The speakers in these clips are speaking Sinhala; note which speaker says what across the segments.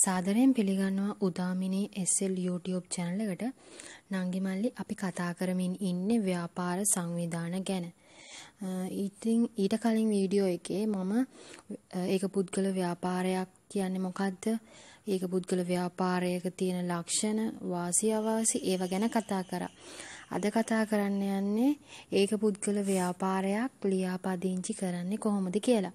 Speaker 1: සාදරයෙන් පිළිගන්නවා උදාමිනී SL YouTube channel එකට නංගි මල්ලි අපි කතා කරමින් ඉන්නේ ව්‍යාපාර සංවිධාන ගැන. ඉතින් ඊට කලින් වීඩියෝ එකේ මම ඒක පුද්ගල ව්‍යාපාරයක් කියන්නේ මොකද්ද? ඒක පුද්ගල ව්‍යාපාරයක තියෙන ලක්ෂණ, වාසි අවාසි ඒව ගැන කතා කරා. අද කතා කරන්න යන්නේ ඒක පුද්ගල ව්‍යාපාරයක් ලියාපදිංචි කරන්නේ කොහොමද කියලා.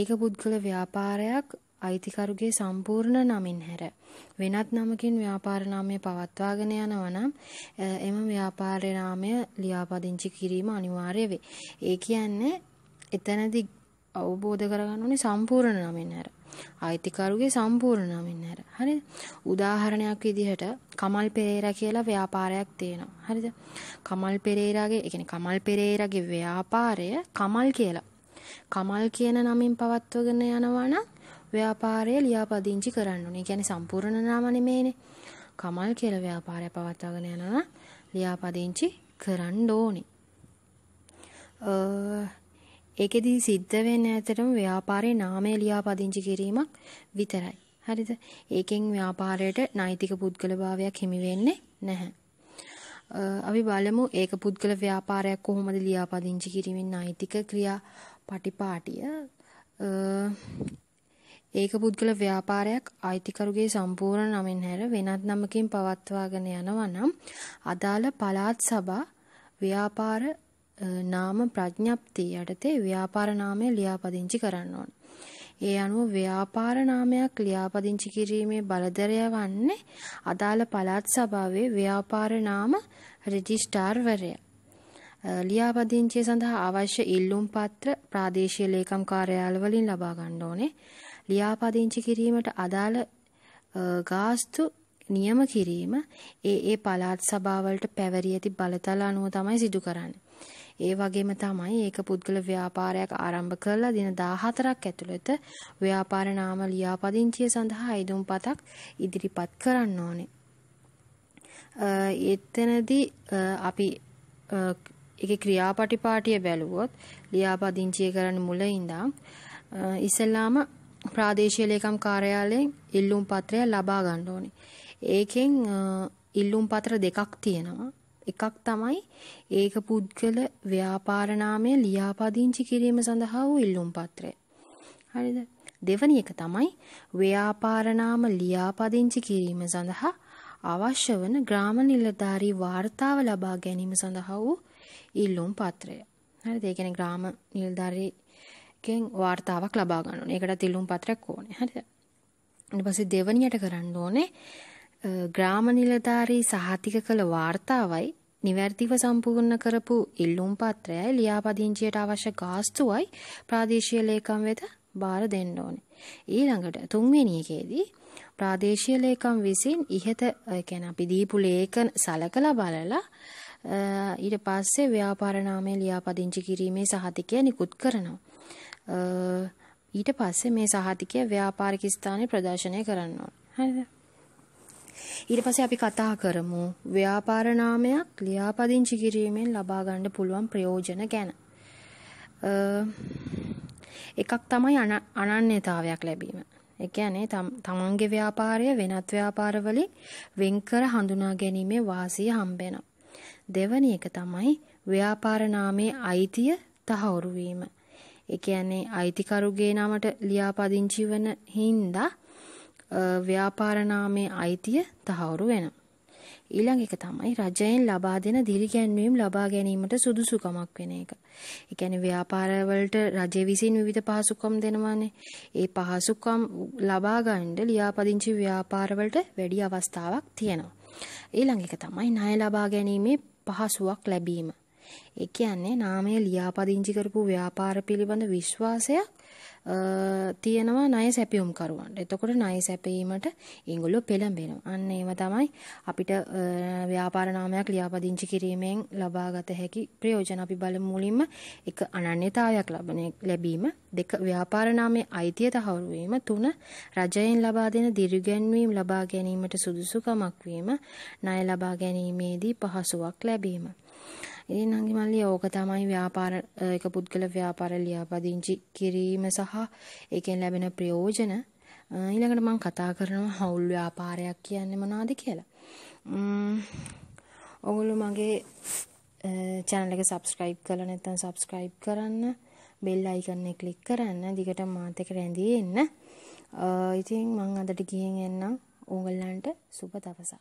Speaker 1: ඒක පුද්ගල ව්‍යාපාරයක් අයිතිකරුගේ සම්පූර්ණ නමින් හැර වෙනත් නමකින් ව්‍යාපාර නාමය පවත්වාගෙන යනවා නම් එම ව්‍යාපාර නාමය ලියාපදිංචි කිරීම අනිවාර්ය වේ. ඒ කියන්නේ එතනදී අවබෝධ කරගන්න ඕනේ සම්පූර්ණ නමින් හැර. අයිතිකරුගේ සම්පූර්ණ නමින් හැර. හරිද? උදාහරණයක් විදිහට කමල් පෙරේරා කියලා ව්‍යාපාරයක් තියෙනවා. හරිද? කමල් පෙරේරාගේ, ඒ කියන්නේ කමල් පෙරේරාගේ ව්‍යාපාරය කමල් කියලා. කමල් කියන නමින් පවත්වගෙන යනවා නම් ව්‍යාපාරය ලියාපදිංචි කරන්න ඕනේ. කියන්නේ සම්පූර්ණ නාම නෙමෙයිනේ. කමල් කියලා ව්‍යාපාරය පවත්වාගෙන යනවා ලියාපදිංචි කරන්න ඕනේ. ඒකෙදී සිද්ධ වෙන්නේ ඇත්තටම ව්‍යාපාරේ නාමය ලියාපදිංචි කිරීමක් විතරයි. හරිද? ඒකෙන් ව්‍යාපාරයට නෛතික පුද්ගලභාවයක් හිමි වෙන්නේ නැහැ. අපි බලමු ඒක පුද්ගල ව්‍යාපාරයක් කොහොමද ලියාපදිංචි කිරීමෙන් නෛතික ක්‍රියා පටිපාටිය ඒකපුද්ගල ව්‍යාපාරයක් අයිතිකරුගේ සම්පූර්ණ නමින් හැර වෙනත් නමකින් පවත්වාගෙන යනවා නම් අදාළ පළාත් සභා ව්‍යාපාර නාම ප්‍රඥප්තිය යටතේ ව්‍යාපාර නාමය ලියාපදිංචි කරන්න ඕන. ඒ අනුව ව්‍යාපාර නාමයක් ලියාපදිංචි කිරීමේ බලධරය වන්නේ අදාළ පළාත් සභාවේ ව්‍යාපාර නාම රෙජිස්ටාර්වරයා. ලියාපදිංචිය සඳහා අවශ්‍ය ඉල්ලුම් පත්‍ර ප්‍රාදේශීය ලේකම් කාර්යාලවලින් ලබා ගන්න ඕනේ. ලියාපදිංචි කිරීමට අදාළ ගාස්තු නියම කිරීම ඒ ඒ පළාත් සභාවලට පැවරී ඇති බලතල අනුව තමයි සිදු කරන්නේ. ඒ වගේම තමයි ඒක පුද්ගල ව්‍යාපාරයක් ආරම්භ කරලා දින 14ක් ඇතුළත ව්‍යාපාර නාම ලියාපදිංචිය සඳහා අයිදුම් පතක් ඉදිරිපත් කරන්න ඕනේ. එතනදී අපි ඒකේ ක්‍රියාපටිපාටිය බැලුවොත් ලියාපදිංචිය කරන්න මුලින්දා ඉස්සෙල්ලාම ප්‍රාදේශීය ලේකම් කාර්යාලයෙන් ඉල්ලුම් පත්‍රය ලබා ගන්න ඕනේ. ඒකෙන් ඉල්ලුම් පත්‍ර දෙකක් තියෙනවා. එකක් තමයි ඒක පුද්ගල ව්‍යාපාර නාමය ලියාපදිංචි කිරීම සඳහා වූ ඉල්ලුම් පත්‍රය. හරිද? දෙවැනි එක තමයි ව්‍යාපාර නාම ලියාපදිංචි කිරීම සඳහා අවශ්‍ය වන ග්‍රාම නිලධාරී වාර්තාව ලබා ගැනීම සඳහා වූ ඉල්ලුම් පත්‍රය. හරිද? ඒ කියන්නේ ග්‍රාම නිලධාරී එකෙන් වාර්තාවක් ලබා ගන්න ඕනේ. ඒකට තිලුම් පත්‍රයක් ඕනේ. හරිද? ඊට පස්සේ දෙවණියට කරන්න ඕනේ ග්‍රාම නිලධාරී සහතික කළ වාර්තාවයි නිවැරදිව සම්පූර්ණ කරපු ඉල්ලුම් පත්‍රයයි ලියාපදිංචියට අවශ්‍ය ගාස්තුවයි ප්‍රාදේශීය ලේකම් වෙත බාර දෙන්න ඕනේ. ඊළඟට තුන්වෙනි එකේදී ප්‍රාදේශීය ලේකම් විසින් ඉහත කියන අපි දීපු ලේඛන සලකලා බලලා ඊට පස්සේ ව්‍යාපාර නාමය ලියාපදිංචි කිරීමේ සහතිකය නිකුත් කරනවා. ඊට පස්සේ මේ සහතිකය ව්‍යාපාරික ස්ථානයේ ප්‍රදර්ශනය කරන්න ඕන. හරිද? ඊට පස්සේ අපි කතා කරමු ව්‍යාපාර නාමයක් ලියාපදිංචි කිරීමෙන් ලබා ගන්න පුළුවන් ප්‍රයෝජන ගැන. එකක් තමයි අනන්‍යතාවයක් ලැබීම. ඒ කියන්නේ තමන්ගේ ව්‍යාපාරය වෙනත් ව්‍යාපාරවලින් වෙන්කර හඳුනා ගැනීමේ වාසිය හම්බෙනවා. දෙවැනි එක තමයි ව්‍යාපාර නාමයේ අයිතිය තහවුරු වීම. ඒ කියන්නේ අයිතිකරුගේ නමට ලියාපදිංචි වෙන හින්දා ව්‍යාපාර නාමයේ අයිතිය තහවුරු වෙනවා. ඊළඟ එක තමයි රජයෙන් ලබා දෙන දිරිගැන්වීම් ලබා ගැනීමට සුදුසුකමක් වෙන එක. ඒ කියන්නේ ව්‍යාපාර වලට රජය විසින් විවිධ පහසුකම් දෙනවානේ. ඒ පහසුකම් ලබා ගන්න ලියාපදිංචි ව්‍යාපාර වලට වැඩි අවස්ථාවක් තියෙනවා. ඊළඟ එක තමයි ණය ලබා ගැනීමේ පහසුවක් ලැබීම. ඒ කියන්නේ නාමය ලියාපදිංචි කරපු ව්‍යාපාර පිළිබඳ විශ්වාසයක් තියෙනවා ණය සැපියුම් කරුවන්ට. එතකොට ණය සැපීමට ඒගොල්ලෝ පෙළඹෙනවා. අන්න ඒව තමයි අපිට ව්‍යාපාර නාමයක් ලියාපදිංචි කිරීමෙන් ලබාගත හැකි ප්‍රයෝජන. අපි බලමු මුලින්ම එක අනන්‍යතාවයක් ලබන ලැබීම, දෙක ව්‍යාපාර නාමයේ අයිතිය තහවුරු වීම, තුන රජයෙන් ලබා දෙන දිරිගැන්වීම ලබා ගැනීමට සුදුසුකමක් වීම, ණය ලබා ගැනීමේදී පහසුවක් ලැබීම. ඉතින් නංගි මල්ලී ඕක තමයි ව්‍යාපාර එක පුද්ගල ව්‍යාපාර ලියාපදිංචි කිරීම සහ ඒකෙන් ලැබෙන ප්‍රයෝජන ඊළඟට මම කතා කරනවා හවුල් ව්‍යාපාරයක් කියන්නේ මොනවද කියලා. ඔගොල්ලෝ මගේ channel එක subscribe කරලා නැත්නම් subscribe කරන්න bell icon එක click කරන්න දිගට මාත් එක්ක රැඳී ඉන්න. ඉතින් මම අදට ගිහින් එන්නම්. ඕගොල්ලන්ට සුබ දවසක්.